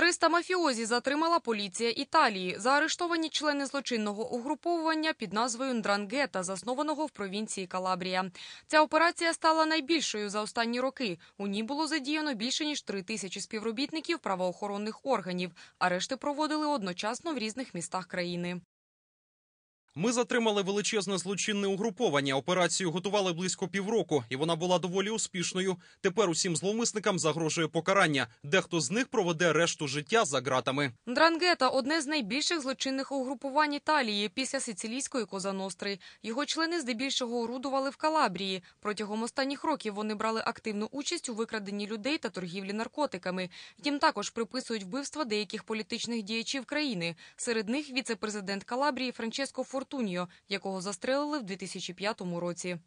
300 мафіозі затримала поліція Італії. Заарештовані члени злочинного угруповування під назвою Ндрангета, заснованого в провінції Калабрія. Ця операція стала найбільшою за останні роки. У ній було задіяно більше ніж три тисячі співробітників правоохоронних органів. Арешти проводили одночасно в різних містах країни. Ми затримали величезне злочинне угруповання. Операцію готували близько півроку, і вона була доволі успішною. Тепер усім зловмисникам загрожує покарання. Дехто з них проведе решту життя за ґратами. Дрангета одне з найбільших злочинних угрупувань Італії після сицилійської козаностри. Його члени здебільшого орудували в Калабрії. Протягом останніх років вони брали активну участь у викраденні людей та торгівлі наркотиками. Їм також приписують вбивства деяких політичних діячів країни. Серед них віце-президент Калабрії Франческо Форт. Артуньо, якого застрелили в 2005 році.